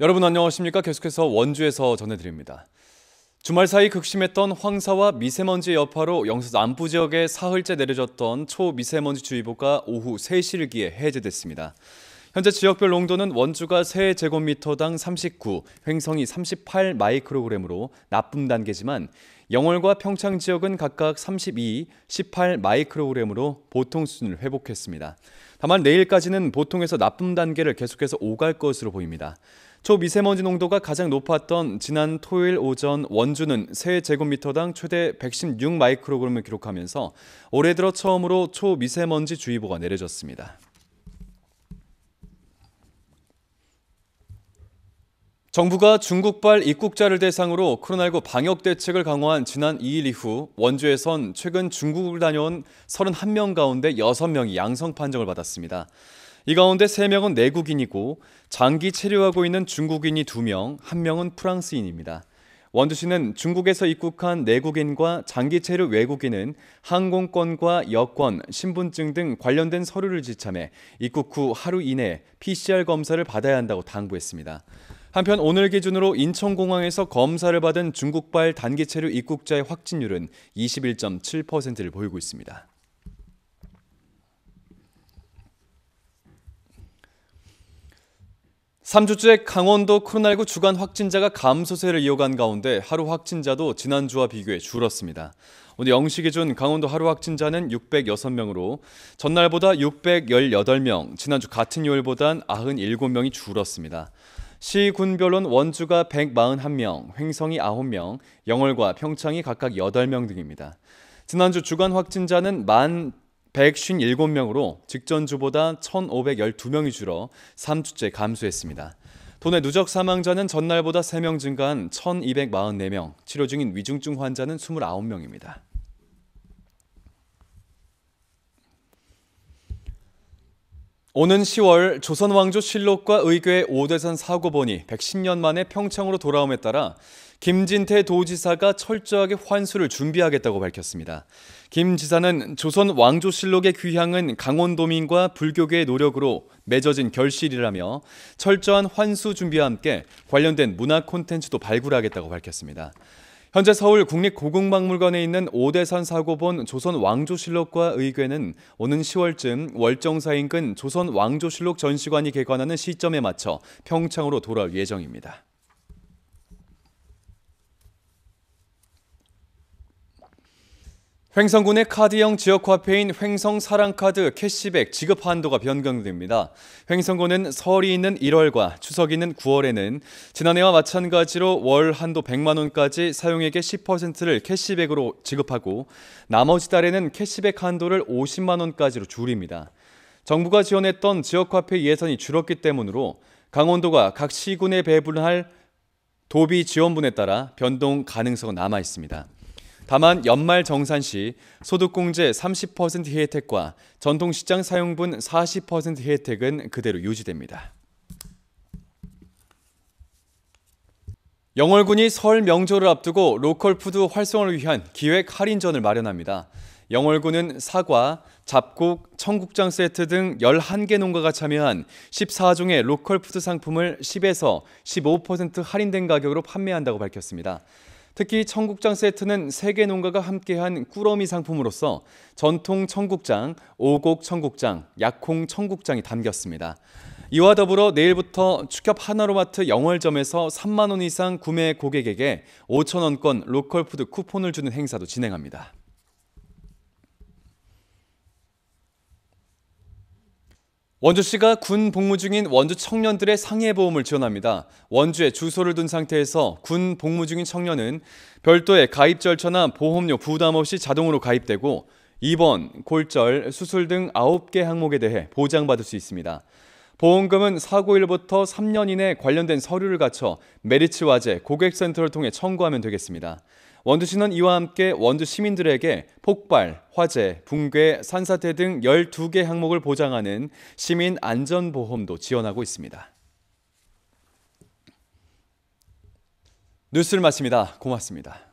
여러분 안녕하십니까? 계속해서 원주에서 전해드립니다. 주말 사이 극심했던 황사와 미세먼지 여파로 영서 남부 지역에 사흘째 내려졌던 초미세먼지 주의보가 오후 3시를 기해 해제됐습니다. 현재 지역별 농도는 원주가 세제곱미터당 39, 횡성이 38 마이크로그램으로 나쁨 단계지만 영월과 평창 지역은 각각 32, 18 마이크로그램으로 보통 수준을 회복했습니다. 다만 내일까지는 보통에서 나쁨 단계를 계속해서 오갈 것으로 보입니다. 초미세먼지 농도가 가장 높았던 지난 토요일 오전 원주는 세제곱미터당 최대 116 마이크로그램을 기록하면서 올해 들어 처음으로 초미세먼지 주의보가 내려졌습니다. 정부가 중국발 입국자를 대상으로 코로나19 방역 대책을 강화한 지난 2일 이후 원주에선 최근 중국을 다녀온 31명 가운데 6명이 양성 판정을 받았습니다. 이 가운데 3명은 내국인이고 장기 체류하고 있는 중국인이 2명, 1명은 프랑스인입니다. 원주시는 중국에서 입국한 내국인과 장기체류 외국인은 항공권과 여권, 신분증 등 관련된 서류를 지참해 입국 후 하루 이내 PCR 검사를 받아야 한다고 당부했습니다. 한편 오늘 기준으로 인천공항에서 검사를 받은 중국발 단기체류 입국자의 확진율은 21.7%를 보이고 있습니다. 3주째 강원도 코로나19 주간 확진자가 감소세를 이어간 가운데 하루 확진자도 지난주와 비교해 줄었습니다. 오늘 0시 기준 강원도 하루 확진자는 606명으로 전날보다 618명, 지난주 같은 요일보단 97명이 줄었습니다. 시군별로 원주가 141명, 횡성이 9명, 영월과 평창이 각각 8명 등입니다. 지난주 주간 확진자는 157명으로 직전 주보다 1,512명이 줄어 3주째 감소했습니다. 도내 누적 사망자는 전날보다 3명 증가한 1,244명, 치료 중인 위중증 환자는 29명입니다. 오는 10월 조선왕조 실록과 의궤 5대선 사고본이 110년 만에 평창으로 돌아옴에 따라 김진태 도지사가 철저하게 환수를 준비하겠다고 밝혔습니다. 김 지사는 조선 왕조 실록의 귀향은 강원도민과 불교계의 노력으로 맺어진 결실이라며 철저한 환수 준비와 함께 관련된 문화 콘텐츠도 발굴하겠다고 밝혔습니다. 현재 서울 국립고궁박물관에 있는 오대산 사고본 조선 왕조실록과 의궤는 오는 10월쯤 월정사 인근 조선 왕조실록 전시관이 개관하는 시점에 맞춰 평창으로 돌아올 예정입니다. 횡성군의 카드형 지역화폐인 횡성사랑카드 캐시백 지급 한도가 변경됩니다. 횡성군은 설이 있는 1월과 추석 있는 9월에는 지난해와 마찬가지로 월 한도 100만 원까지 사용액의 10%를 캐시백으로 지급하고 나머지 달에는 캐시백 한도를 50만 원까지로 줄입니다. 정부가 지원했던 지역화폐 예산이 줄었기 때문으로 강원도가 각 시군에 배분할 도비 지원분에 따라 변동 가능성은 남아 있습니다. 다만 연말 정산 시 소득공제 30% 혜택과 전통시장 사용분 40% 혜택은 그대로 유지됩니다. 영월군이 설 명절을 앞두고 로컬 푸드 활성화를 위한 기획 할인전을 마련합니다. 영월군은 사과, 잡곡, 청국장 세트 등 11개 농가가 참여한 14종의 로컬 푸드 상품을 10에서 15% 할인된 가격으로 판매한다고 밝혔습니다. 특히 청국장 세트는 세계 농가가 함께한 꾸러미 상품으로서 전통 청국장, 오곡 청국장, 약콩 청국장이 담겼습니다. 이와 더불어 내일부터 축협 하나로마트 영월점에서 3만 원 이상 구매 고객에게 5천 원권 로컬푸드 쿠폰을 주는 행사도 진행합니다. 원주시가 군 복무 중인 원주 청년들의 상해보험을 지원합니다. 원주에 주소를 둔 상태에서 군 복무 중인 청년은 별도의 가입 절차나 보험료 부담 없이 자동으로 가입되고 입원, 골절, 수술 등 9개 항목에 대해 보장받을 수 있습니다. 보험금은 사고일부터 3년 이내 관련된 서류를 갖춰 메리츠와재 고객센터를 통해 청구하면 되겠습니다. 원주시는 이와 함께 원주 시민들에게 폭발, 화재, 붕괴, 산사태 등 12개 항목을 보장하는 시민 안전보험도 지원하고 있습니다. 뉴스를 마칩니다. 고맙습니다.